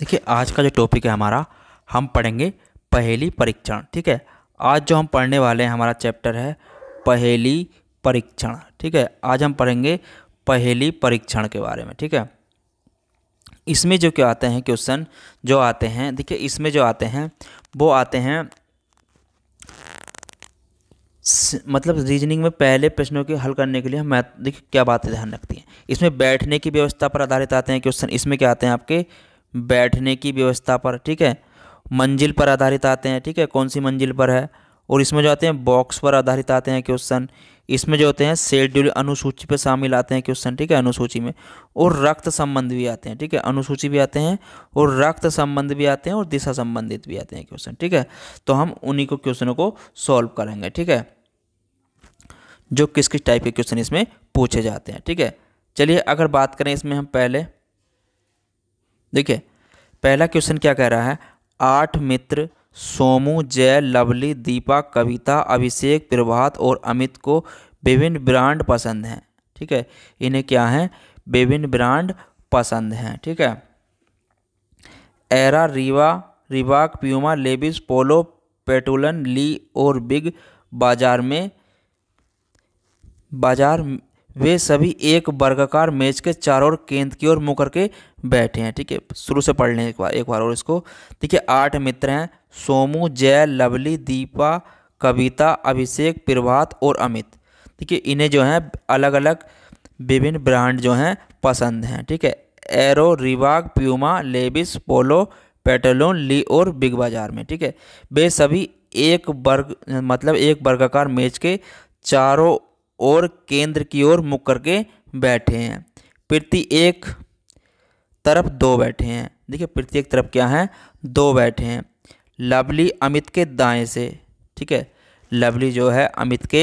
देखिए आज का जो टॉपिक है हमारा हम पढ़ेंगे पहेली परीक्षण ठीक है आज जो हम पढ़ने वाले हैं हमारा चैप्टर है पहेली परीक्षण ठीक है आज हम पढ़ेंगे पहेली परीक्षण के बारे में ठीक है इसमें जो क्या आते हैं क्वेश्चन जो आते हैं देखिए इसमें जो आते हैं वो आते हैं मतलब रीजनिंग में पहले प्रश्नों के हल करने के लिए हम देखिए क्या बातें ध्यान रखती हैं इसमें बैठने की व्यवस्था पर आधारित आते हैं क्वेश्चन इसमें क्या आते हैं आपके बैठने की व्यवस्था पर ठीक है मंजिल पर आधारित आते हैं ठीक है कौन सी मंजिल पर है और इसमें जो आते हैं बॉक्स पर आधारित आते हैं क्वेश्चन इसमें जो होते हैं शेड्यूल अनुसूची पर शामिल आते हैं क्वेश्चन ठीक है अनुसूची में और रक्त संबंध भी आते हैं ठीक है अनुसूची भी आते हैं और रक्त संबंध भी आते हैं और दिशा संबंधित भी आते हैं क्वेश्चन ठीक है तो हम उन्हीं को क्वेश्चनों को सॉल्व करेंगे ठीक है जो किस किस टाइप के क्वेश्चन इसमें पूछे जाते हैं ठीक है चलिए अगर बात करें इसमें हम पहले देखिए पहला क्वेश्चन क्या कह रहा है आठ मित्र सोमू जय लवली दीपा कविता अभिषेक प्रभात और अमित को विभिन्न ब्रांड पसंद हैं ठीक है इन्हें क्या हैं विभिन्न ब्रांड पसंद हैं ठीक है एरा रीवा Reebok Puma Levi's Polo Pantaloons Lee और बिग बाजार में बाजार वे सभी एक वर्गकार मेज के चारों ओर केंद्र की ओर मुकर के बैठे हैं ठीक है शुरू से पढ़ लें एक बार एक बार और इसको देखिए आठ मित्र हैं सोमू जय लवली दीपा कविता अभिषेक प्रभात और अमित ठीक है इन्हें जो हैं अलग अलग विभिन्न ब्रांड जो हैं पसंद हैं ठीक है एरो रिवाग प्यूमा लेबिस पोलो पेटलोन ली और बिग बाज़ार में ठीक है वे सभी एक वर्ग मतलब एक वर्गाकार मेज के चारों ओर केंद्र की ओर मुख करके बैठे हैं प्रति एक तरफ दो बैठे हैं देखिए प्रत्येक तरफ क्या है दो बैठे हैं लवली अमित के दाएं से ठीक है लवली जो है अमित के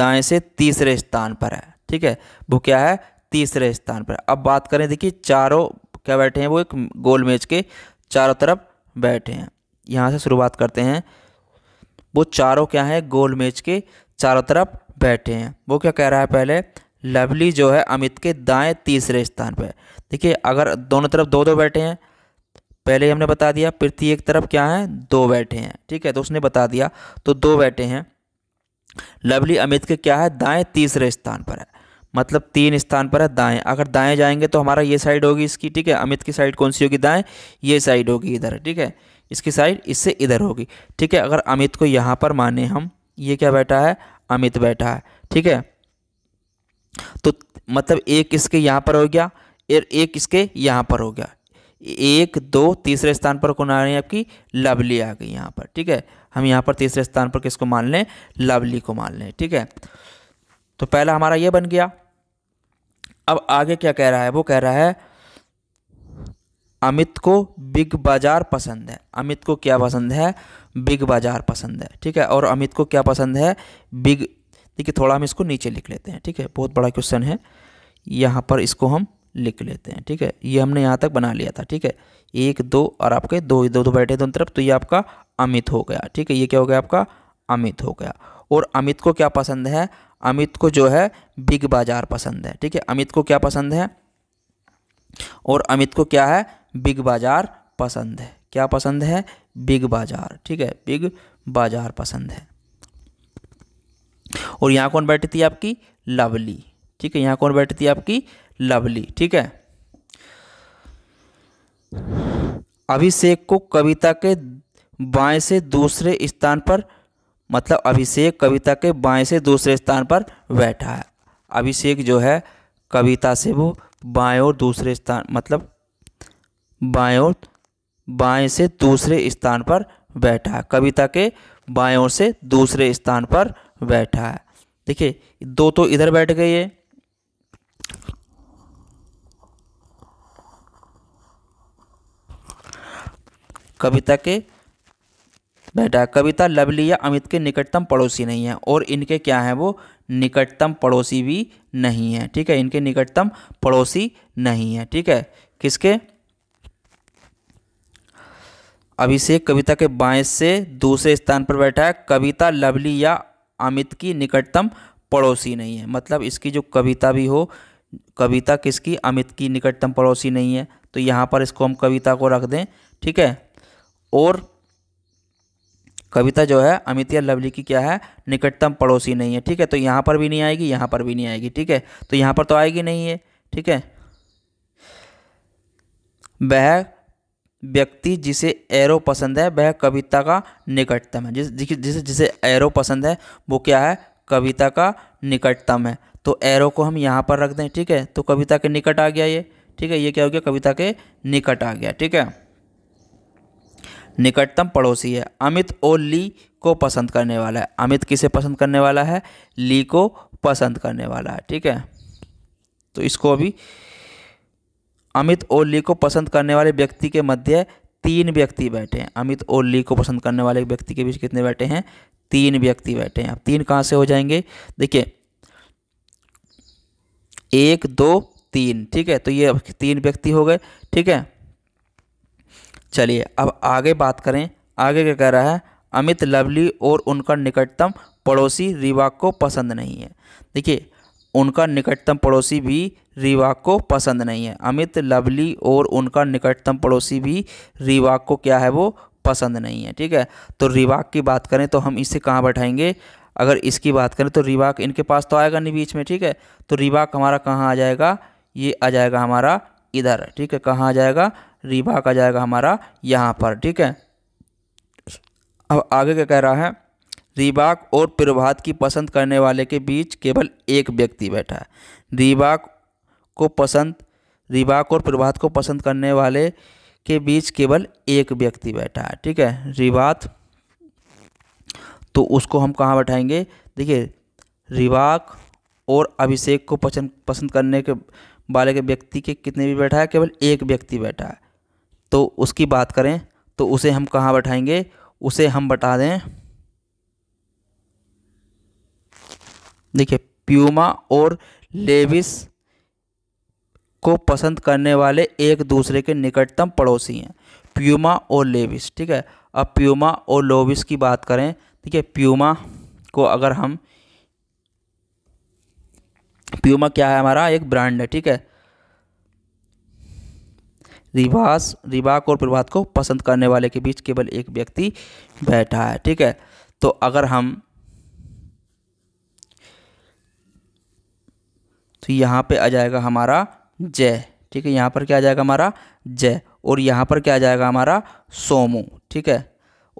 दाएं से तीसरे स्थान पर है ठीक है वो क्या है तीसरे स्थान पर अब बात करें देखिए चारों क्या बैठे हैं वो एक गोल मेज के चारों तरफ बैठे हैं यहाँ से शुरुआत करते हैं वो चारों क्या हैं गोल मेज के चारों तरफ बैठे हैं वो क्या कह रहा है पहले लवली जो है अमित के दाएं तीसरे स्थान पर देखिए अगर दोनों तरफ दो दो बैठे हैं पहले हमने बता दिया एक तरफ क्या है दो बैठे हैं ठीक है तो उसने बता दिया तो दो बैठे हैं लवली अमित के क्या है दाएं तीसरे स्थान पर है मतलब तीन स्थान पर है दाएं अगर दाएं जाएंगे तो हमारा ये साइड होगी इसकी ठीक है अमित की साइड कौन सी होगी दाएं ये साइड होगी इधर ठीक है इसकी साइड इससे इधर होगी ठीक है अगर अमित को यहाँ पर माने हम ये क्या बैठा है अमित बैठा है ठीक है तो मतलब एक इसके यहाँ पर हो गया और एक इसके यहाँ पर हो गया एक दो तीसरे स्थान पर कौन आ रही है आपकी लवली आ गई यहाँ पर ठीक है हम यहाँ पर तीसरे स्थान पर किसको मान लें लवली को मान लें ठीक है तो पहला हमारा ये बन गया अब आगे क्या कह रहा है वो कह रहा है अमित को बिग बाज़ार पसंद है अमित को क्या पसंद है बिग बाज़ार पसंद है ठीक है और अमित को क्या पसंद है बिग देखिए थोड़ा हम इसको नीचे लिख लेते हैं ठीक है बहुत बड़ा क्वेश्चन है यहाँ पर इसको हम लिख लेते हैं ठीक है ये हमने यहाँ तक बना लिया था ठीक है एक दो और आपके दो दो दो बैठे दोनों तरफ तो ये आपका अमित हो गया ठीक है ये क्या हो गया आपका अमित हो गया और अमित को क्या पसंद है अमित को जो है बिग बाज़ार पसंद है ठीक है अमित को क्या पसंद है और अमित को क्या है बिग बाज़ार पसंद है क्या पसंद है बिग बाज़ार ठीक है बिग बाज़ार पसंद है और यहाँ कौन बैठी थी आपकी लवली ठीक है यहाँ कौन बैठी थी आपकी लवली ठीक है अभिषेक को कविता के बाएं से दूसरे स्थान पर मतलब अभिषेक कविता के बाएं से दूसरे स्थान पर बैठा है अभिषेक जो है कविता से वो बाएं और दूसरे स्थान मतलब बाएं और बाएं से दूसरे स्थान पर बैठा है कविता के बाएं और से दूसरे स्थान पर बैठा है देखिए दो तो इधर बैठ गई है कविता के बेटा कविता लवली या अमित के निकटतम पड़ोसी नहीं है और इनके क्या है वो निकटतम पड़ोसी भी नहीं है ठीक है इनके निकटतम पड़ोसी नहीं है ठीक है किसके अभिषेक कविता के बाएं से दूसरे स्थान पर बैठा है कविता लवली या अमित की निकटतम पड़ोसी नहीं है मतलब इसकी जो कविता भी हो कविता किसकी अमित की निकटतम पड़ोसी नहीं है तो यहाँ पर इसको हम कविता को रख दें ठीक है और कविता जो है अमित या लवली की क्या है निकटतम पड़ोसी नहीं है ठीक है तो यहाँ पर भी नहीं आएगी यहाँ पर भी नहीं आएगी ठीक है तो यहाँ पर तो आएगी नहीं है ठीक है वह व्यक्ति जिसे एरो पसंद है वह कविता का निकटतम है जिस जिसे जिसे एरो पसंद है वो क्या है कविता का निकटतम है तो एरो को हम यहाँ पर रख दें ठीक है तो कविता के निकट आ गया ये ठीक है ये क्या हो गया कविता के निकट आ गया ठीक है निकटतम पड़ोसी है अमित और ली को पसंद करने वाला है अमित किसे पसंद करने वाला है ली को पसंद करने वाला है ठीक है तो इसको अभी अमित ओली को पसंद करने वाले व्यक्ति के मध्य तीन व्यक्ति बैठे हैं अमित ओली को पसंद करने वाले व्यक्ति के बीच कितने बैठे हैं तीन व्यक्ति बैठे हैं अब तीन कहाँ से हो जाएंगे देखिए एक दो तीन ठीक है तो ये अब तीन व्यक्ति हो गए ठीक है चलिए अब आगे बात करें आगे क्या कह रहा है अमित लवली और उनका निकटतम पड़ोसी रिवाक को पसंद नहीं है देखिए उनका निकटतम पड़ोसी भी रीवा को पसंद नहीं है अमित लवली और उनका निकटतम पड़ोसी भी रीवा को क्या है वो पसंद नहीं है ठीक है तो रिवाक की बात करें तो हम इसे कहाँ बैठाएंगे अगर इसकी बात करें तो रिवाक इनके पास तो आएगा नहीं बीच में ठीक है तो रिवाक हमारा कहाँ आ जाएगा ये आ जाएगा हमारा इधर ठीक है कहाँ आ जाएगा रिवाक आ जाएगा हमारा यहाँ पर ठीक है अब आगे क्या कह रहा है रिबाक और प्रभात की पसंद करने वाले के बीच केवल एक व्यक्ति बैठा है रिबाक को पसंद रिबाक और प्रभात को पसंद करने वाले के बीच केवल एक व्यक्ति बैठा है ठीक है रिबात तो उसको हम कहाँ बैठाएंगे देखिए रिबाक और अभिषेक को पसंद पसंद करने के वाले के व्यक्ति के कितने भी बैठा है केवल एक व्यक्ति बैठा है तो उसकी बात करें तो उसे हम कहाँ बैठाएंगे उसे हम बता दें देखिए प्यूमा और लेविस को पसंद करने वाले एक दूसरे के निकटतम पड़ोसी हैं प्यूमा और लेविस ठीक है अब प्यूमा और लोविस की बात करें ठीक है प्यूमा को अगर हम प्यूमा क्या है हमारा एक ब्रांड है ठीक है रिवास रिवाक और प्रभात को पसंद करने वाले के बीच केवल एक व्यक्ति बैठा है ठीक है तो अगर हम तो यहाँ पे आ जाएगा हमारा जय ठीक है यहाँ पर क्या आ जाएगा हमारा जय और यहाँ पर क्या आ जाएगा हमारा सोमू ठीक है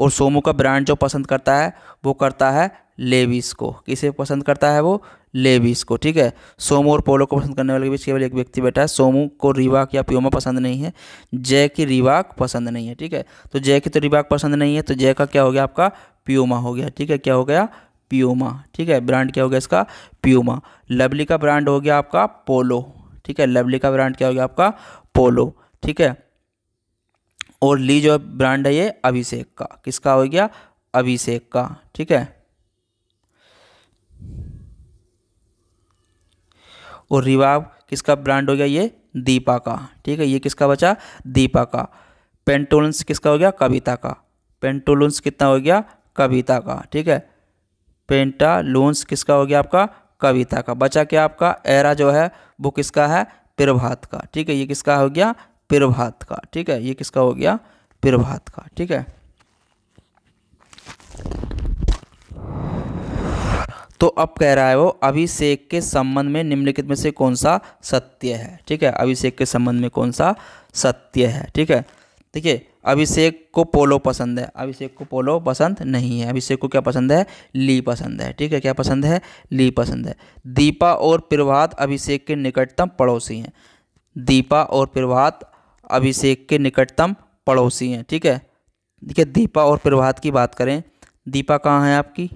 और सोमू का ब्रांड जो पसंद करता है वो करता है लेविस को किसे पसंद करता है वो लेविस को ठीक है सोमू और पोलो को पसंद करने वाले के बीच केवल एक व्यक्ति बैठा है सोमू को रिवाक या प्योमा पसंद नहीं है जय की रिवाक पसंद नहीं है ठीक है तो जय की तो रिवाक पसंद नहीं है तो जय का क्या हो गया आपका प्योमा हो गया ठीक है क्या हो गया प्योमा ठीक है ब्रांड क्या हो गया इसका प्योमा लवली का ब्रांड हो गया आपका पोलो ठीक है लवली का ब्रांड क्या हो गया आपका पोलो ठीक है और ली जो ब्रांड है ये अभिषेक का किसका हो गया अभिषेक का ठीक है और रिवाब किसका ब्रांड हो गया ये दीपा का ठीक है ये किसका बचा दीपा का पेंटोलेंस किसका हो गया कविता का पेंटोलेंस कितना हो गया कविता का ठीक है पेंटालूंस किसका हो गया आपका कविता का बचा क्या आपका एरा जो है वो किसका है प्रभात का ठीक है ये किसका हो गया प्रभात का ठीक है ये किसका हो गया प्रभात का ठीक है तो अब कह रहा है वो अभिषेक के संबंध में निम्नलिखित में से कौन सा सत्य है ठीक है अभिषेक के संबंध में कौन सा सत्य है ठीक है देखिए अभिषेक को पोलो पसंद है अभिषेक को पोलो पसंद नहीं है अभिषेक को क्या पसंद है ली पसंद है ठीक है क्या पसंद है ली पसंद है दीपा और प्रभात अभिषेक के निकटतम पड़ोसी हैं दीपा और प्रभात अभिषेक के निकटतम पड़ोसी हैं ठीक है देखिए दीपा और प्रभात की बात करें दीपा कहाँ है आपकी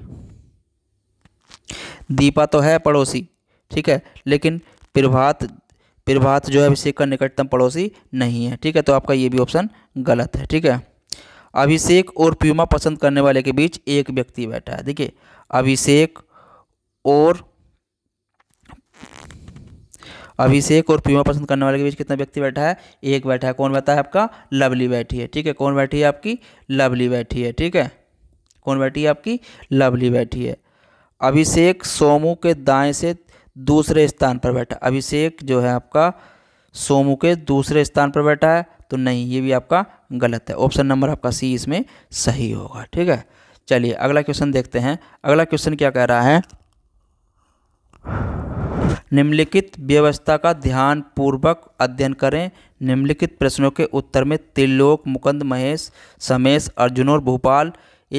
दीपा तो है पड़ोसी ठीक है लेकिन प्रभात प्रभात जो है अभिषेक का निकटतम पड़ोसी नहीं है ठीक है तो आपका ये भी ऑप्शन गलत है ठीक है अभिषेक और प्यूमा पसंद करने वाले के बीच एक व्यक्ति बैठा है देखिए अभिषेक और अभिषेक और प्यूमा पसंद करने वाले के बीच कितना व्यक्ति बैठा है एक बैठा है कौन बैठा है आपका लवली बैठी है ठीक है कौन बैठी है आपकी लवली बैठी है ठीक है कौन बैठी है आपकी लवली बैठी है अभिषेक सोमू के दाएं से दूसरे स्थान पर बैठा अभिषेक जो है आपका सोमू के दूसरे स्थान पर बैठा है तो नहीं ये भी आपका गलत है ऑप्शन नंबर आपका सी इसमें सही होगा ठीक है चलिए अगला क्वेश्चन देखते हैं अगला क्वेश्चन क्या कह रहा है निम्नलिखित व्यवस्था का ध्यान पूर्वक अध्ययन करें निम्नलिखित प्रश्नों के उत्तर में त्रिलोक मुकुंद महेश समेश अर्जुन और भोपाल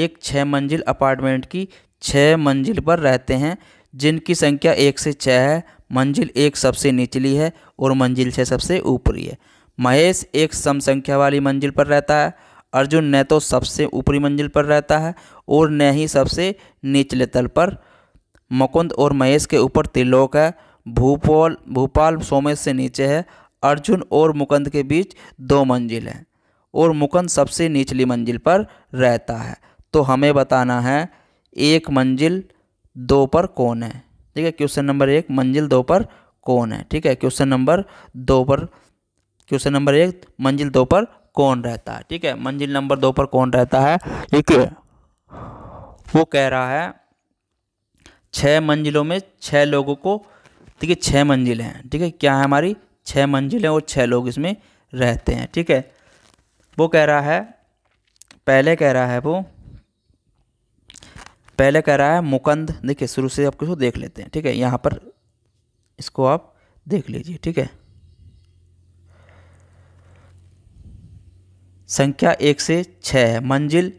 एक छः मंजिल अपार्टमेंट की छः मंजिल पर रहते हैं जिनकी संख्या एक से छः है मंजिल एक सबसे निचली है और मंजिल छः सबसे ऊपरी है महेश एक सम संख्या वाली मंजिल पर रहता है अर्जुन न तो सबसे ऊपरी मंजिल पर रहता है और न ही सबसे निचले तल पर मुकुंद और महेश के ऊपर त्रिलोक है भूपोल भोपाल सोमेश से नीचे है अर्जुन और मुकुंद के बीच दो मंजिल हैं और मुकुंद सबसे निचली मंजिल पर रहता है तो हमें बताना है एक मंजिल दो पर कौन है ठीक है क्वेश्चन नंबर एक मंजिल दो पर कौन है ठीक है क्वेश्चन नंबर दो पर क्वेश्चन नंबर एक मंजिल दो पर कौन रहता है ठीक है मंजिल नंबर दो पर कौन रहता है ठीक है वो कह रहा है छः मंजिलों में छः लोगों को ठीक है छः मंजिलें हैं ठीक है क्या है हमारी छः मंजिलें और छः लोग इसमें रहते हैं ठीक है वो कह रहा है पहले कह रहा है वो पहले कह रहा है मुकंद देखिए शुरू से आप किसको देख लेते हैं ठीक है यहाँ पर इसको आप देख लीजिए ठीक है संख्या एक से छः है मंजिल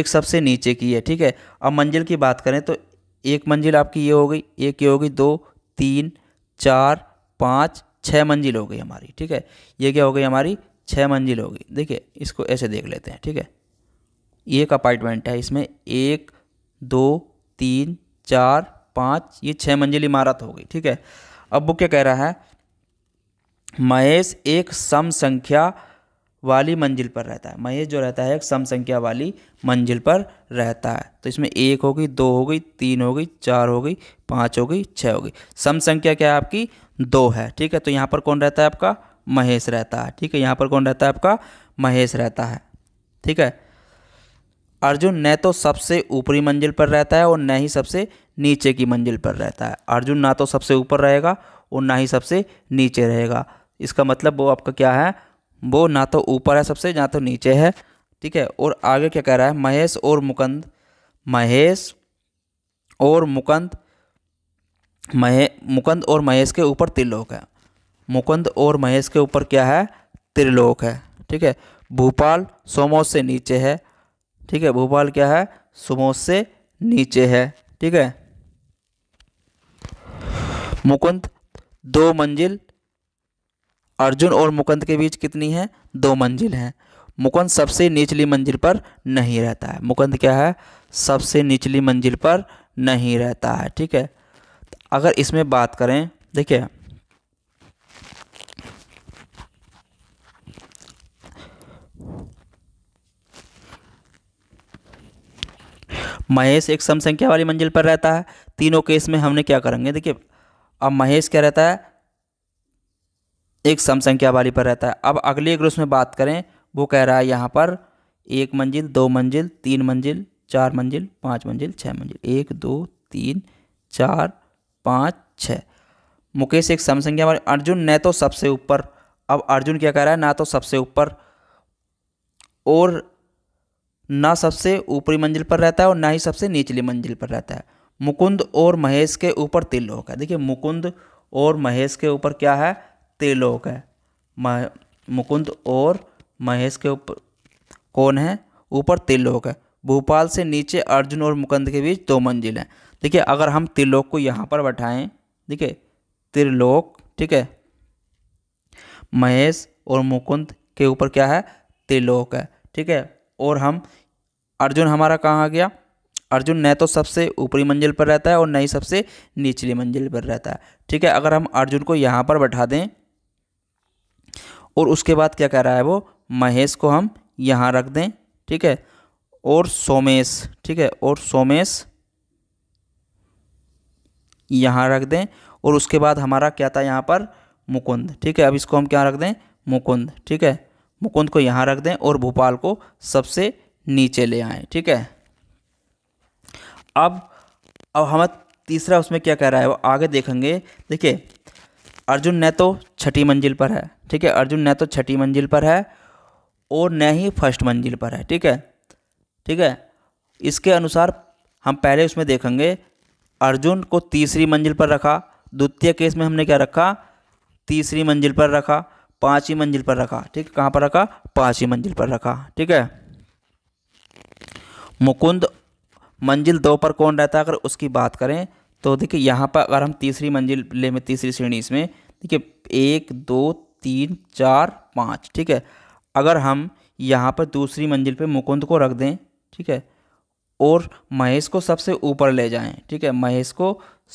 एक सबसे नीचे की है ठीक है अब मंजिल की बात करें तो एक मंजिल आपकी ये हो गई एक ये हो गई दो तीन चार पाँच छः मंजिल हो गई हमारी ठीक है ये क्या हो गई हमारी छः मंजिल हो गई देखिए इसको ऐसे देख लेते हैं ठीक है एक अपार्टमेंट है इसमें एक दो तीन चार पाँच ये छः मंजिल इमारत हो गई ठीक है अब वो क्या कह रहा है महेश एक सम संख्या वाली मंजिल पर रहता है महेश जो रहता है एक सम संख्या वाली मंजिल पर रहता है तो इसमें एक हो गई दो हो गई तीन हो गई चार हो गई पाँच हो गई छः हो गई सम संख्या क्या है आपकी दो है ठीक है तो यहाँ पर कौन रहता है आपका महेश रहता है ठीक है यहाँ पर कौन रहता है आपका महेश रहता है ठीक है अर्जुन न तो सबसे ऊपरी मंजिल पर रहता है और न ही सबसे नीचे की मंजिल पर रहता है अर्जुन ना तो सबसे ऊपर रहेगा और ना ही सबसे नीचे रहेगा इसका मतलब वो आपका क्या है वो ना तो ऊपर है सबसे ना तो नीचे है ठीक है और आगे क्या कह रहा है महेश और मुकंद महेश और मुकंद महे मुकंद और महेश के ऊपर त्रिलोक है मुकंद और महेश के ऊपर क्या है त्रिलोक है ठीक है भोपाल सोमो से नीचे है ठीक है भोपाल क्या है सुमोस से नीचे है ठीक है मुकुंद दो मंजिल अर्जुन और मुकुंद के बीच कितनी है दो मंजिल हैं मुकुंद सबसे निचली मंजिल पर नहीं रहता है मुकुंद क्या है सबसे निचली मंजिल पर नहीं रहता है ठीक है अगर इसमें बात करें देखिए महेश एक सम संख्या वाली मंजिल पर रहता है तीनों केस में हमने क्या करेंगे देखिए अब महेश क्या रहता है एक सम संख्या वाली पर रहता है अब अगले ग्रुप में बात करें वो कह रहा है यहाँ पर एक मंजिल दो मंजिल तीन मंजिल चार मंजिल पाँच मंजिल छः मंजिल एक दो तीन चार पाँच छः मुकेश एक सम संख्या वाली अर्जुन न तो सबसे ऊपर अब अर्जुन क्या कह रहा है ना तो सबसे ऊपर और ना सबसे ऊपरी मंजिल पर रहता है और ना ही सबसे निचली मंजिल पर रहता है मुकुंद और महेश के ऊपर त्रिलोक है देखिए मुकुंद और महेश के ऊपर क्या है त्रिलोक है मुकुंद और महेश के ऊपर कौन है ऊपर त्रिलोक है भोपाल से नीचे अर्जुन और मुकुंद के बीच दो मंजिल हैं देखिए अगर हम त्रिलोक को यहाँ पर बैठाएँ देखिए त्रिलोक ठीक है महेश और मुकुंद के ऊपर क्या है त्रिलोक है ठीक है और हम अर्जुन हमारा कहाँ गया अर्जुन न तो सबसे ऊपरी मंजिल पर रहता है और न ही सबसे निचली मंजिल पर रहता है ठीक है अगर हम अर्जुन को यहाँ पर बैठा दें और उसके बाद क्या कह रहा है वो महेश को हम यहाँ रख दें ठीक है और सोमेश ठीक है और सोमेश यहाँ रख दें और उसके बाद हमारा क्या था यहाँ पर मुकुंद ठीक है अब इसको हम क्या रख दें मुकुंद ठीक है मुकुंद को यहाँ रख दें और भोपाल को सबसे नीचे ले आएँ ठीक है अब अब हमें तीसरा उसमें क्या कह रहा है वो आगे देखेंगे देखिए अर्जुन न तो छठी मंजिल पर है ठीक है अर्जुन न तो छठी मंजिल पर है और न ही फर्स्ट मंजिल पर है ठीक है ठीक है इसके अनुसार हम पहले उसमें देखेंगे अर्जुन को तीसरी मंजिल पर रखा द्वितीय केस में हमने क्या रखा तीसरी मंजिल पर रखा पाँचवीं मंजिल पर रखा ठीक है कहाँ पर रखा पाँचवीं मंजिल पर रखा ठीक है मुकुंद मंजिल दो पर कौन रहता है अगर उसकी बात करें तो देखिए यहाँ पर अगर हम तीसरी मंजिल ले में तीसरी श्रेणी इसमें देखिए एक दो तीन चार पाँच ठीक है अगर हम यहाँ पर दूसरी मंजिल पे मुकुंद को रख दें ठीक है और महेश को सबसे ऊपर ले जाएं ठीक है महेश को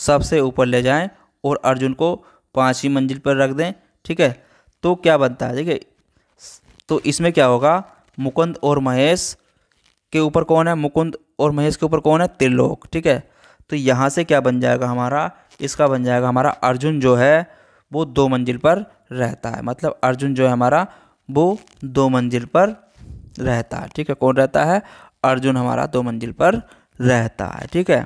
सबसे ऊपर ले जाएं और अर्जुन को पाँचवीं मंजिल पर रख दें ठीक है तो क्या बनता है देखिए तो इसमें क्या होगा मुकुंद और महेश के ऊपर कौन है मुकुंद और महेश के ऊपर कौन है त्रिलोक ठीक है तो यहाँ से क्या बन जाएगा हमारा इसका बन जाएगा हमारा अर्जुन जो है वो दो मंजिल पर रहता है मतलब अर्जुन जो है हमारा वो दो मंजिल पर रहता है ठीक है कौन रहता है अर्जुन हमारा दो मंजिल पर रहता है ठीक है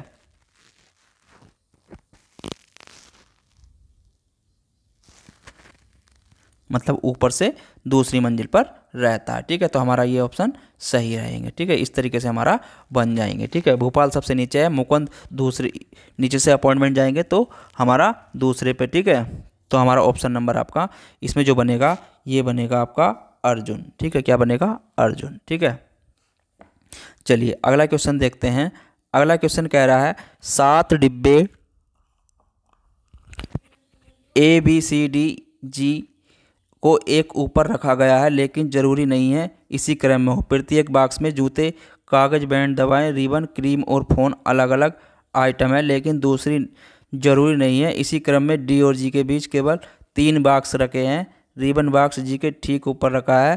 मतलब ऊपर से दूसरी मंजिल पर रहता है ठीक है तो हमारा ये ऑप्शन सही रहेंगे ठीक है इस तरीके से हमारा बन जाएंगे ठीक है भोपाल सबसे नीचे है मुकुंद दूसरी नीचे से अपॉइंटमेंट जाएंगे तो हमारा दूसरे पे ठीक है तो हमारा ऑप्शन नंबर आपका इसमें जो बनेगा ये बनेगा आपका अर्जुन ठीक है क्या बनेगा अर्जुन ठीक है चलिए अगला क्वेश्चन देखते हैं अगला क्वेश्चन कह रहा है सात डिब्बे A B C D G को एक ऊपर रखा गया है लेकिन ज़रूरी नहीं है इसी क्रम में हो प्रत्येक बॉक्स में जूते कागज़ बैंड दवाएं रिबन क्रीम और फ़ोन अलग अलग आइटम है लेकिन दूसरी ज़रूरी नहीं है इसी क्रम में डी और जी के बीच केवल तीन बॉक्स रखे हैं रिबन बॉक्स जी के ठीक ऊपर रखा है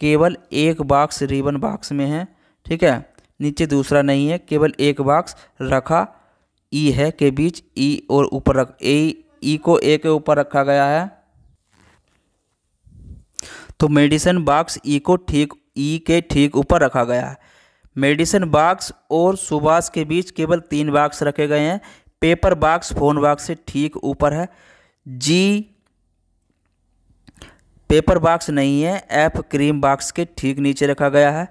केवल एक बॉक्स रिबन बॉक्स में है ठीक है नीचे दूसरा नहीं है केवल एक बॉक्स रखा ई है के बीच ई और ऊपर रख ए ई को ए के ऊपर रखा गया है तो मेडिसिन बॉक्स ई को ठीक ई के ठीक ऊपर रखा गया है मेडिसिन बॉक्स और सुभाष के बीच केवल तीन बाक्स रखे गए हैं पेपर बाक्स फोन बॉक्स से ठीक ऊपर है जी पेपर बॉक्स नहीं है एफ क्रीम बाक्स के ठीक नीचे रखा गया है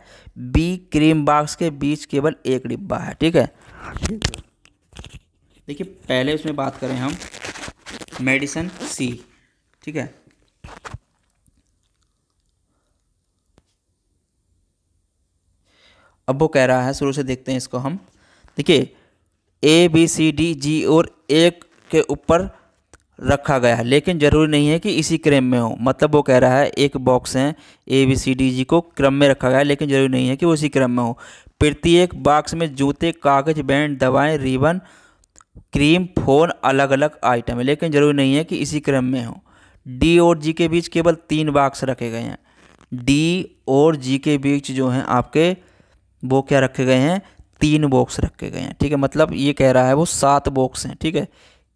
बी क्रीम बाक्स के बीच केवल एक डिब्बा है ठीक है देखिए पहले उसमें बात करें हम मेडिसन सी ठीक है अब वो कह रहा है शुरू से देखते हैं इसको हम देखिए A B C D G और एक के ऊपर रखा गया है लेकिन ज़रूरी नहीं है कि इसी क्रम में हो मतलब वो कह रहा है एक बॉक्स है A B C D G को क्रम में रखा गया है लेकिन ज़रूरी नहीं है कि वो इसी क्रम में हो प्रत्येक बॉक्स में जूते कागज़ बैंड दवाएं रिबन क्रीम फ़ोन अलग अलग आइटम है लेकिन ज़रूरी नहीं है कि इसी क्रम में हो डी और जी के बीच केवल तीन बाक्स रखे गए हैं डी और जी के बीच जो हैं आपके वो क्या रखे गए हैं तीन बॉक्स रखे गए हैं ठीक है मतलब ये कह रहा है वो सात बॉक्स हैं ठीक है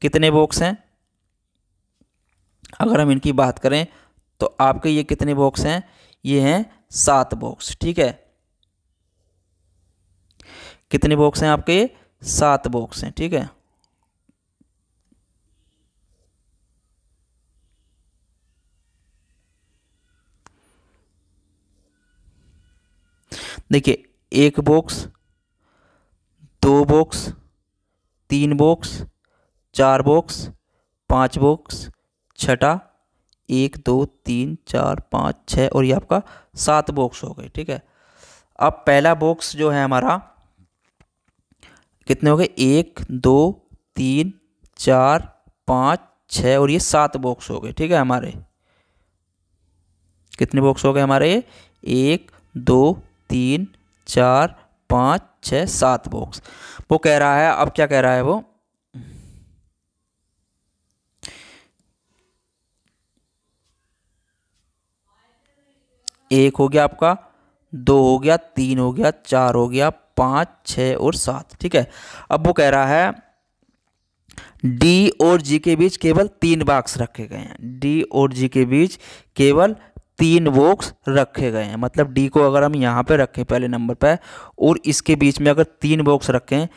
कितने बॉक्स हैं अगर हम इनकी बात करें तो आपके ये कितने बॉक्स हैं ये हैं सात बॉक्स ठीक है कितने बॉक्स हैं आपके ये सात बॉक्स हैं ठीक है देखिए एक बॉक्स दो बॉक्स तीन बॉक्स चार बॉक्स पांच बॉक्स छठा एक दो तीन चार पाँच छः और ये आपका सात बॉक्स हो गए ठीक है अब पहला बॉक्स जो है हमारा कितने हो गए एक दो तीन चार पाँच छः और ये सात बॉक्स हो गए ठीक है हमारे कितने बॉक्स हो गए हमारे एक दो तीन चार पाँच छः सात बॉक्स वो कह रहा है अब क्या कह रहा है वो एक हो गया आपका दो हो गया तीन हो गया चार हो गया पाँच छः और सात ठीक है अब वो कह रहा है डी और जी के बीच केवल तीन बॉक्स रखे गए हैं डी और जी के बीच केवल तीन बॉक्स रखे गए हैं मतलब डी को अगर हम यहाँ पे रखें पहले नंबर पर और इसके बीच में अगर तीन बॉक्स रखें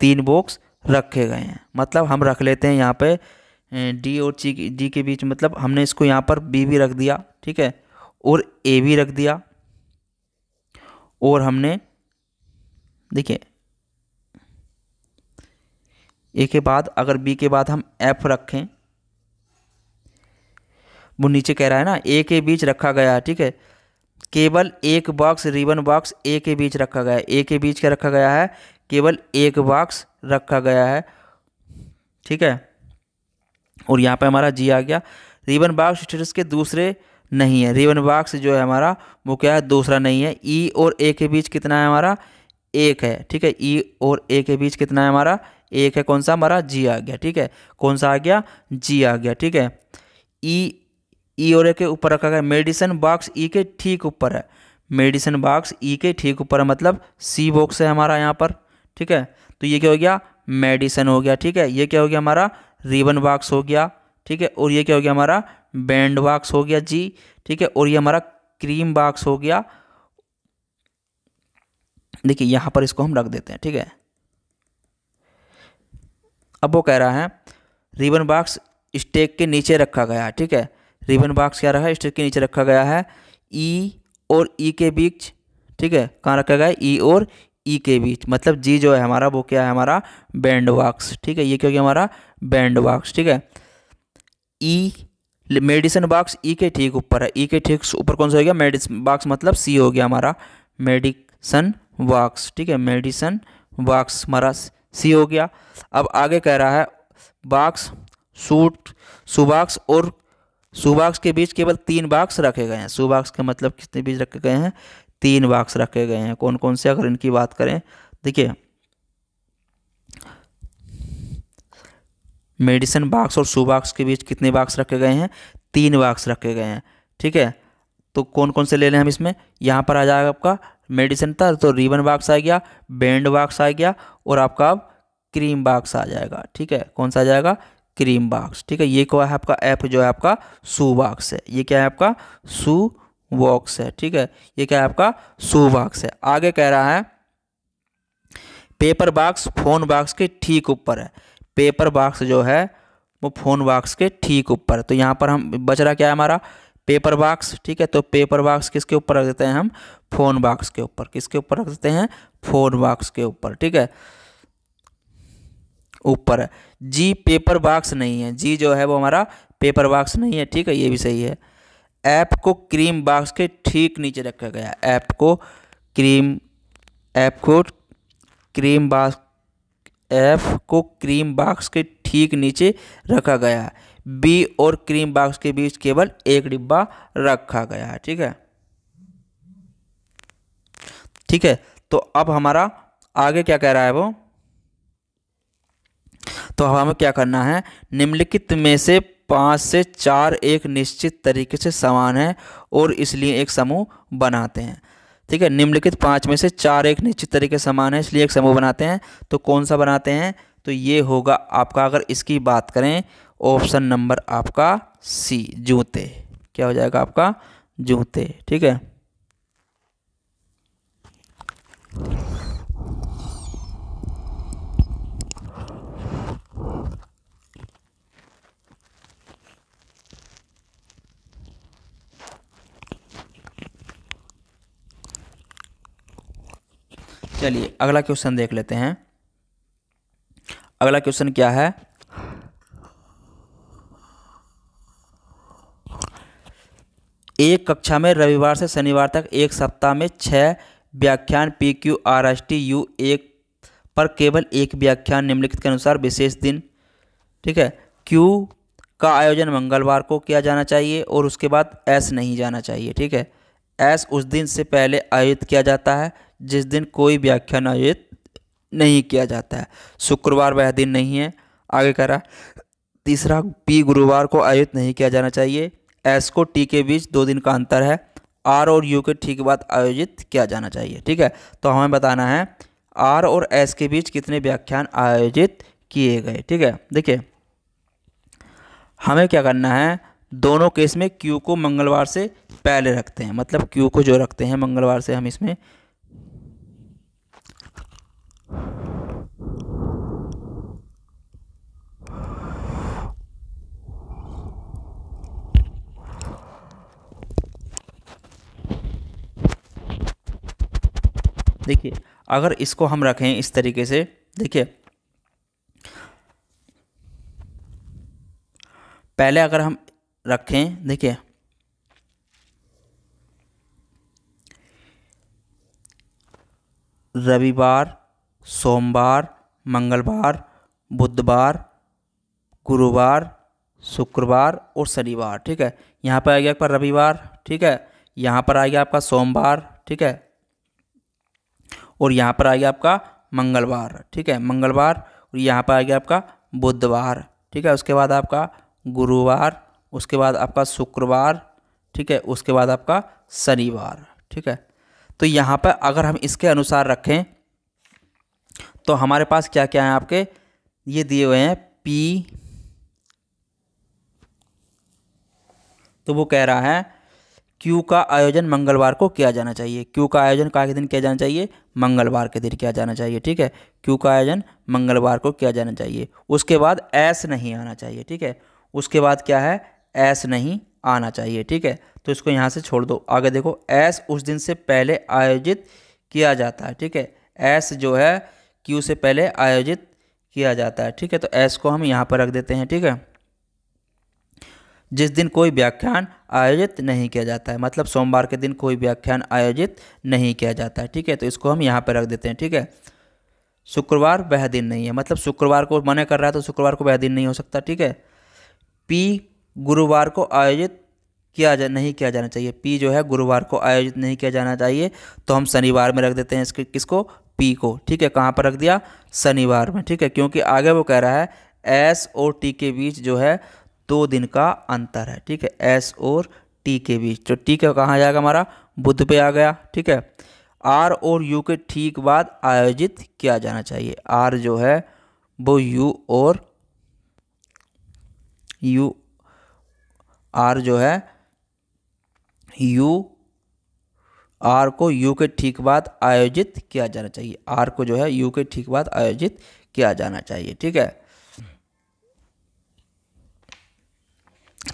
तीन बॉक्स रखे गए हैं मतलब हम रख लेते हैं यहाँ पे डी और ची डी के बीच मतलब हमने इसको यहाँ पर बी भी रख दिया ठीक है और ए भी रख दिया और हमने देखिए ए के बाद अगर बी के बाद हम एफ रखें वो नीचे कह रहा है ना ए के बीच रखा गया ठीक है केवल एक बॉक्स रिबन बॉक्स ए के बीच रखा गया है ए के बीच क्या रखा गया है केवल एक बॉक्स रखा गया है ठीक है और यहाँ पे हमारा जी आ गया रिबन बॉक्स स्टेटस के दूसरे नहीं है रिबन बॉक्स जो है हमारा वो क्या है दूसरा नहीं है ई e और ए के बीच कितना है हमारा एक है ठीक है ई e और ए के बीच कितना है हमारा एक है कौन सा हमारा जी आ गया ठीक है कौन सा आ गया जी आ गया ठीक है ई e ई e और ए के ऊपर रखा गया मेडिसिन बॉक्स ई के ठीक ऊपर है मेडिसिन बॉक्स ई के ठीक ऊपर है मतलब सी बॉक्स है हमारा यहाँ पर ठीक है तो ये क्या हो गया मेडिसन हो गया ठीक है ये क्या हो गया हमारा रिबन बॉक्स हो गया ठीक है और ये क्या हो गया हमारा बैंड बॉक्स हो गया जी ठीक है और ये हमारा क्रीम बॉक्स हो गया देखिए यहाँ पर इसको हम रख देते हैं ठीक है अब वो कह रहा है रिबन बॉक्स स्टेक के नीचे रखा गया ठीक है रिबन तो बॉक्स क्या रहा है स्टिक के नीचे रखा गया है ई e और ई e के बीच ठीक है कहाँ रखा गया है ई e और ई के बीच मतलब जी जो है हमारा वो क्या है हमारा बैंड वॉक्स ठीक है ये क्योंकि हमारा बैंड वॉक्स ठीक है ई मेडिसिन बॉक्स ई के ठीक ऊपर है ई के ठीक ऊपर कौन सा हो गया मेडिसिन बॉक्स मतलब सी हो गया हमारा मेडिसन वॉक्स ठीक है मेडिसन वॉक्स हमारा सी हो गया अब आगे कह रहा है बॉक्स सूट सुबॉक्स और सुबाक्स के बीज केवल तीन बाक्स रखे गए हैं सुबाक्स के मतलब कितने बीज रखे गए हैं तीन बाक्स रखे गए हैं कौन कौन से अगर इनकी बात करें देखिए मेडिसिन बाक्स और सुबाक्स के बीच कितने बाक्स रखे गए हैं तीन बाक्स रखे गए हैं ठीक है तो कौन कौन से ले लें हम इसमें यहाँ पर आ जाएगा आपका मेडिसिन था तो रिबन बाक्स आ गया बैंड बाक्स आ गया और आपका अब क्रीम बाक्स आ जाएगा ठीक है कौन सा आ जाएगा क्रीम बॉक्स ठीक है ये क्या है आपका ऐप जो है आपका शू बॉक्स है ये क्या है आपका शू बॉक्स है ठीक है ये क्या है आपका शू बॉक्स है आगे कह रहा है पेपर बॉक्स फोन बॉक्स के ठीक ऊपर है पेपर बॉक्स जो है वो फोन बॉक्स के ठीक ऊपर है तो यहाँ पर हम बच रहा क्या है हमारा पेपर बॉक्स ठीक है तो पेपर बॉक्स किसके ऊपर रख देते हैं हम फ़ोन बॉक्स के ऊपर किसके ऊपर रख देते हैं फ़ोन बॉक्स के ऊपर ठीक है ऊपर जी पेपर बाक्स नहीं है जी जो है वो हमारा पेपर बॉक्स नहीं है ठीक है ये भी सही है ऐप को क्रीम बाक्स के ठीक नीचे रखा गया ऐप को क्रीम ऐप को क्रीम बाक्स ऐप को क्रीम बाक्स के ठीक नीचे रखा गया बी और क्रीम बाक्स के बीच केवल एक डिब्बा रखा गया ठीक है ठीक है तो अब हमारा आगे क्या कह रहा है वो तो हमें क्या करना है निम्नलिखित में से पाँच से चार एक निश्चित तरीके से समान है और इसलिए एक समूह बनाते हैं ठीक है निम्नलिखित पाँच में से चार एक निश्चित तरीके समान है इसलिए एक समूह बनाते हैं तो कौन सा बनाते हैं तो ये होगा आपका अगर इसकी बात करें ऑप्शन नंबर आपका सी जूते क्या हो जाएगा आपका जूते ठीक है चलिए अगला क्वेश्चन देख लेते हैं अगला क्वेश्चन क्या है एक कक्षा में रविवार से शनिवार तक एक सप्ताह में छः व्याख्यान P Q R S T U एक पर केवल एक व्याख्यान निम्नलिखित के अनुसार विशेष दिन ठीक है क्यू का आयोजन मंगलवार को किया जाना चाहिए और उसके बाद एस नहीं जाना चाहिए ठीक है एस उस दिन से पहले आयोजित किया जाता है जिस दिन कोई व्याख्यान आयोजित नहीं किया जाता है शुक्रवार वह दिन नहीं है आगे कह रहा तीसरा पी गुरुवार को आयोजित नहीं किया जाना चाहिए एस को टी के बीच दो दिन का अंतर है आर और यू के ठीक बाद आयोजित किया जाना चाहिए ठीक है तो हमें बताना है आर और एस के बीच कितने व्याख्यान आयोजित किए गए ठीक है देखिए हमें क्या करना है दोनों केस में क्यू को मंगलवार से पहले रखते हैं मतलब क्यू को जो रखते हैं मंगलवार से हम इसमें देखिए अगर इसको हम रखें इस तरीके से देखिए पहले अगर हम रखें देखिए रविवार सोमवार मंगलवार बुधवार गुरुवार शुक्रवार और शनिवार ठीक है यहाँ पर आ गया आपका रविवार ठीक है यहाँ पर आ गया आपका सोमवार ठीक है और यहाँ पर आ गया आपका मंगलवार ठीक है मंगलवार और यहाँ पर आ गया आपका बुधवार ठीक है उसके बाद आपका गुरुवार उसके बाद आपका शुक्रवार ठीक है उसके बाद आपका शनिवार ठीक है तो यहाँ पर अगर हम इसके अनुसार रखें तो हमारे पास क्या क्या है आपके ये दिए हुए हैं पी तो वो कह रहा है क्यू का आयोजन मंगलवार को किया जाना चाहिए क्यू का आयोजन कहा के दिन किया जाना चाहिए मंगलवार के दिन किया जाना चाहिए ठीक है क्यू का आयोजन मंगलवार को किया जाना चाहिए उसके बाद ऐस नहीं आना चाहिए ठीक है उसके बाद क्या है ऐस नहीं आना चाहिए ठीक है तो इसको यहाँ से छोड़ दो आगे देखो ऐस उस दिन से पहले आयोजित किया जाता है ठीक है ऐस जो है क्यू से पहले आयोजित किया जाता है ठीक है तो एस को हम यहाँ पर रख देते हैं ठीक है जिस दिन कोई व्याख्यान आयोजित नहीं किया जाता है मतलब सोमवार के दिन कोई व्याख्यान आयोजित नहीं किया जाता है ठीक है तो इसको हम यहाँ पर रख देते हैं ठीक है शुक्रवार वह दिन नहीं है मतलब शुक्रवार को मना कर रहा है तो शुक्रवार को वह दिन नहीं हो सकता ठीक है पी गुरुवार को आयोजित किया जा नहीं किया जाना चाहिए पी जो है गुरुवार को आयोजित नहीं किया जाना चाहिए तो हम शनिवार में रख देते हैं इसके किसको पी को ठीक है कहाँ पर रख दिया शनिवार में ठीक है क्योंकि आगे वो कह रहा है एस और टी के बीच जो है दो दिन का अंतर है ठीक है एस और टी के बीच तो टी का कहाँ जाएगा हमारा बुध पे आ गया ठीक है आर और यू के ठीक बाद आयोजित किया जाना चाहिए आर जो है वो यू और यू आर जो है यू आर को यू के ठीक बाद आयोजित किया जाना चाहिए आर को जो है यू के ठीक बाद आयोजित किया जाना चाहिए ठीक है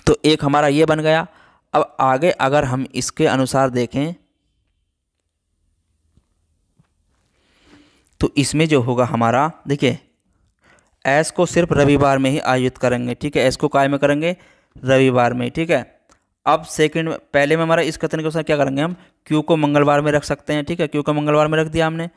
तो एक हमारा ये बन गया अब आगे अगर हम इसके अनुसार देखें तो इसमें जो होगा हमारा देखिए एस को सिर्फ रविवार में ही आयोजित करेंगे ठीक है एस को काय में करेंगे रविवार में ठीक है अब सेकंड पहले में हमारा इस कथन के अनुसार क्या करेंगे हम क्यू को मंगलवार में रख सकते हैं ठीक है क्यू को मंगलवार में रख दिया हमने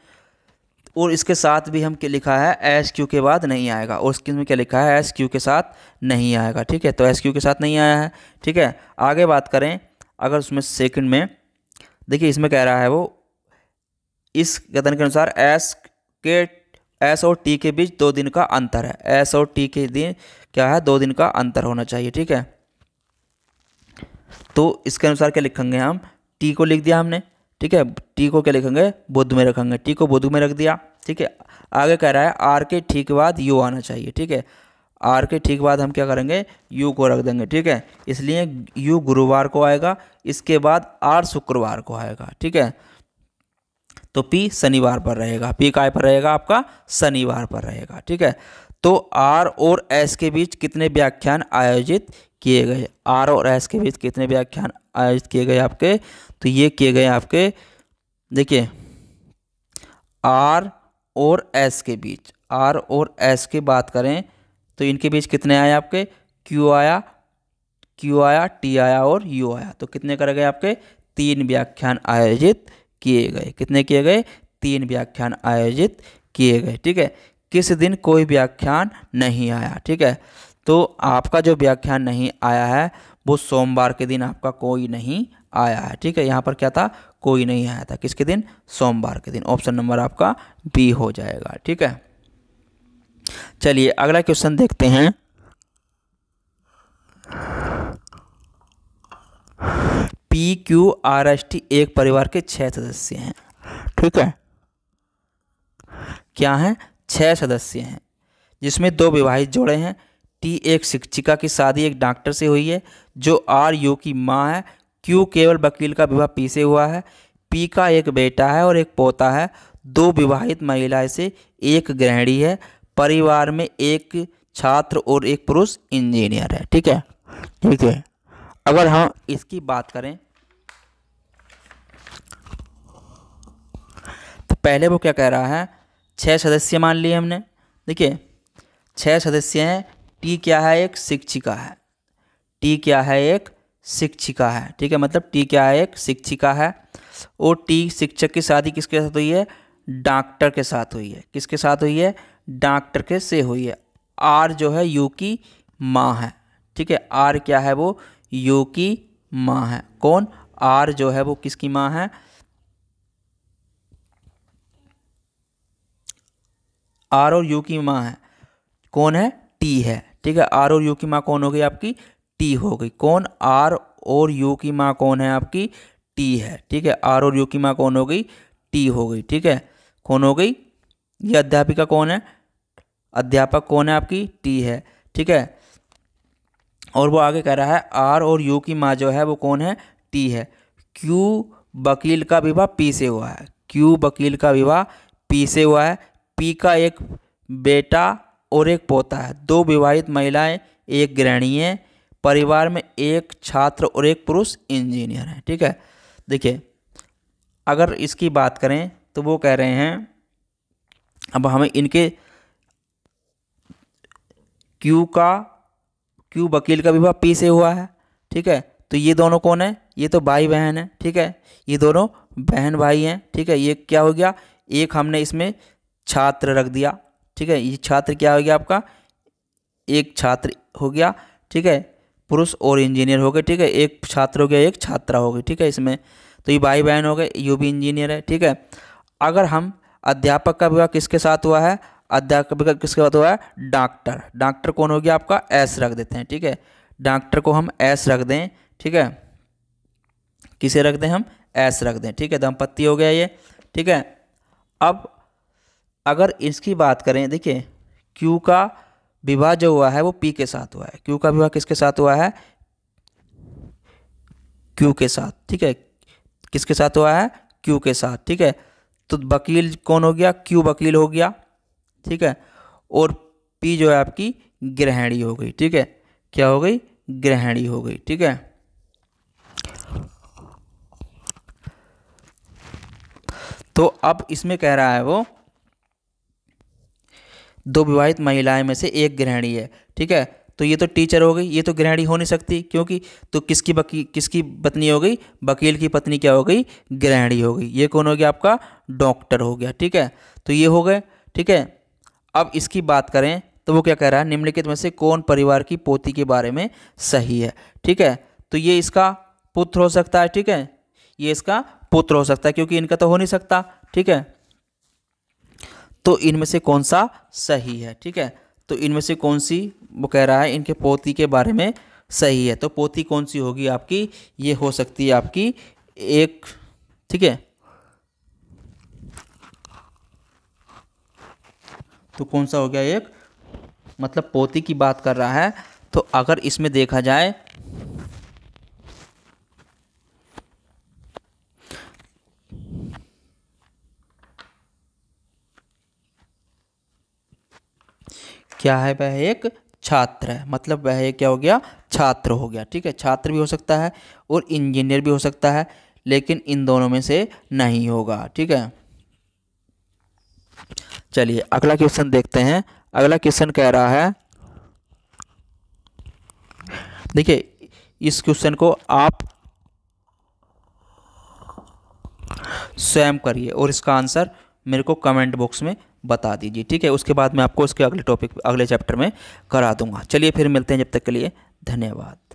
और इसके साथ भी हम क्या लिखा है एस क्यू के बाद नहीं आएगा और उसके में क्या लिखा है एस क्यू के साथ नहीं आएगा ठीक है तो एस क्यू के साथ नहीं आया है ठीक है आगे बात करें अगर उसमें सेकंड में देखिए इसमें कह रहा है वो इस कथन के अनुसार एस के एस और टी के बीच दो दिन का अंतर है एस और टी के दिन क्या है दो दिन का अंतर होना चाहिए ठीक है तो इसके अनुसार क्या लिखेंगे हम टी को लिख दिया हमने ठीक है टी को क्या लिखेंगे बुद्ध में रखेंगे टी को बुद्ध में रख दिया ठीक है आगे कह रहा है आर के ठीक बाद यू आना चाहिए ठीक है आर के ठीक बाद हम क्या करेंगे यू को रख देंगे ठीक है इसलिए यू गुरुवार को आएगा इसके बाद आर शुक्रवार को आएगा ठीक है तो पी शनिवार पर रहेगा पी काय पर रहेगा आपका शनिवार पर रहेगा ठीक है तो आर और एस के बीच कितने व्याख्यान आयोजित किए गए आर और एस के बीच कितने व्याख्यान आयोजित किए गए आपके तो ये किए गए आपके देखिए आर और एस के बीच आर और एस की बात करें तो इनके बीच कितने आए आपके क्यू आया क्यू आया टी आया और यू आया तो कितने करे गए आपके तीन व्याख्यान आयोजित किए गए कितने किए गए तीन व्याख्यान आयोजित किए गए ठीक है किस दिन कोई व्याख्यान नहीं आया ठीक है तो आपका जो व्याख्यान नहीं आया है वो सोमवार के दिन आपका कोई नहीं आया है ठीक है यहाँ पर क्या था कोई नहीं आया था किसके दिन सोमवार के दिन ऑप्शन नंबर आपका बी हो जाएगा ठीक है चलिए अगला क्वेश्चन देखते हैं P Q R S T एक परिवार के छह सदस्य हैं ठीक है क्या हैं छह सदस्य हैं जिसमें दो विवाहित जोड़े हैं टी एक शिक्षिका की शादी एक डॉक्टर से हुई है जो आर यू की माँ है क्यू केवल वकील का विवाह पी से हुआ है पी का एक बेटा है और एक पोता है दो विवाहित महिलाएं से एक गृहिणी है परिवार में एक छात्र और एक पुरुष इंजीनियर है ठीक है ठीक है अगर हम इसकी बात करें तो पहले वो क्या कह रहा है छह सदस्य मान लिए हमने देखिए छह सदस्य हैं टी क्या है एक शिक्षिका है टी क्या है एक शिक्षिका है ठीक है मतलब टी क्या है एक शिक्षिका है और टी शिक्षक की शादी किसके साथ हुई है डॉक्टर के साथ हुई है किसके साथ हुई है डॉक्टर के से हुई है आर जो है यू की माँ है ठीक है आर क्या है वो यू की माँ है कौन आर जो है वो किसकी माँ है आर और यू की माँ है कौन है टी है ठीक है आर और यू की माँ कौन हो गई आपकी टी हो गई कौन आर और यू की माँ कौन है आपकी टी है ठीक है आर और यू की माँ कौन हो गई टी हो गई ठीक है कौन हो गई ये अध्यापिका कौन है अध्यापक कौन है आपकी टी है ठीक है और वो आगे कह रहा है आर और यू की माँ जो है वो कौन है टी है क्यू वकील का विवाह पी से हुआ है क्यू वकील का विवाह पी से हुआ है पी का एक बेटा और एक पोता है दो विवाहित महिलाएं एक है परिवार में एक छात्र और एक पुरुष इंजीनियर है ठीक है देखिए अगर इसकी बात करें तो वो कह रहे हैं अब हमें इनके क्यू का क्यू वकील का विवाह पी से हुआ है ठीक है तो ये दोनों कौन है ये तो भाई बहन है ठीक है ये दोनों बहन भाई हैं ठीक है ये क्या हो गया एक हमने इसमें छात्र रख दिया ठीक है ये छात्र क्या हो गया आपका एक छात्र हो गया ठीक है पुरुष और इंजीनियर हो गए ठीक है एक छात्र हो गया एक छात्रा हो गई ठीक है इसमें तो ये भाई बहन हो गए यू भी इंजीनियर है ठीक है अगर हम अध्यापक का विवाह किसके साथ हुआ है अध्यापक विवाह किसके साथ हुआ है डॉक्टर डॉक्टर कौन हो गया आपका एस रख देते हैं ठीक है डॉक्टर को हम एस रख दें ठीक है किसे रख दें हम एस रख दें ठीक है दंपत्ति हो गया ये ठीक है अब अगर इसकी बात करें देखिए क्यू का विवाह जो हुआ है वो पी के साथ हुआ है क्यू का विवाह किसके साथ हुआ है क्यू के साथ ठीक है किसके साथ हुआ है क्यू के साथ ठीक है तो वकील कौन हो गया क्यू वकील हो गया ठीक है और पी जो है आपकी ग्रहणी हो गई ठीक है क्या हो गई ग्रहणी हो गई ठीक है तो अब इसमें कह रहा है वो दो विवाहित महिलाएं में से एक गृहिणी है ठीक है तो ये तो टीचर हो गई ये तो गृहिणी हो नहीं सकती क्योंकि तो किसकी बकी किसकी पत्नी हो गई वकील की पत्नी क्या हो गई गृहिणी हो गई ये कौन हो गया आपका डॉक्टर हो गया ठीक है तो ये हो गए ठीक है अब इसकी बात करें तो वो क्या कह रहा है निम्नलिखित में से कौन परिवार की पोती के बारे में सही है ठीक है तो ये इसका पुत्र हो सकता है ठीक है ये इसका पुत्र हो सकता है क्योंकि इनका तो हो नहीं सकता ठीक है तो इनमें से कौन सा सही है ठीक है तो इनमें से कौन सी वो कह रहा है इनके पोती के बारे में सही है तो पोती कौन सी होगी आपकी ये हो सकती है आपकी एक ठीक है तो कौन सा हो गया एक मतलब पोती की बात कर रहा है तो अगर इसमें देखा जाए क्या है वह एक छात्र है मतलब वह क्या हो गया छात्र हो गया ठीक है छात्र भी हो सकता है और इंजीनियर भी हो सकता है लेकिन इन दोनों में से नहीं होगा ठीक है चलिए अगला क्वेश्चन देखते हैं अगला क्वेश्चन कह रहा है देखिए इस क्वेश्चन को आप स्वयं करिए और इसका आंसर मेरे को कमेंट बॉक्स में बता दीजिए ठीक है उसके बाद मैं आपको उसके अगले टॉपिक अगले चैप्टर में करा दूंगा चलिए फिर मिलते हैं जब तक के लिए धन्यवाद